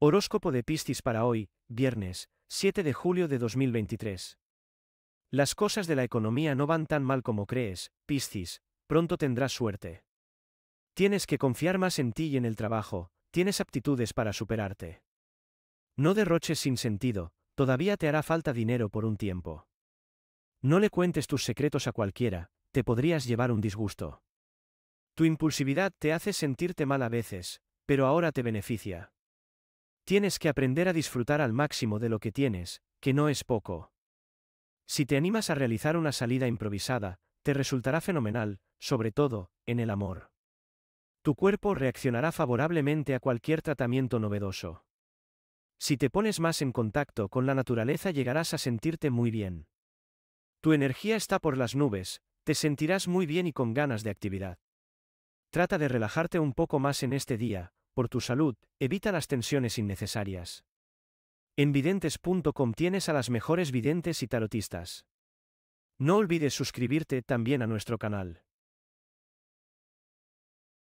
Horóscopo de Piscis para hoy, viernes, 7 de julio de 2023. Las cosas de la economía no van tan mal como crees, Piscis, pronto tendrás suerte. Tienes que confiar más en ti y en el trabajo, tienes aptitudes para superarte. No derroches sin sentido, todavía te hará falta dinero por un tiempo. No le cuentes tus secretos a cualquiera, te podrías llevar un disgusto. Tu impulsividad te hace sentirte mal a veces, pero ahora te beneficia. Tienes que aprender a disfrutar al máximo de lo que tienes, que no es poco. Si te animas a realizar una salida improvisada, te resultará fenomenal, sobre todo, en el amor. Tu cuerpo reaccionará favorablemente a cualquier tratamiento novedoso. Si te pones más en contacto con la naturaleza llegarás a sentirte muy bien. Tu energía está por las nubes, te sentirás muy bien y con ganas de actividad. Trata de relajarte un poco más en este día, por tu salud, evita las tensiones innecesarias. En videntes.com tienes a las mejores videntes y tarotistas. No olvides suscribirte también a nuestro canal.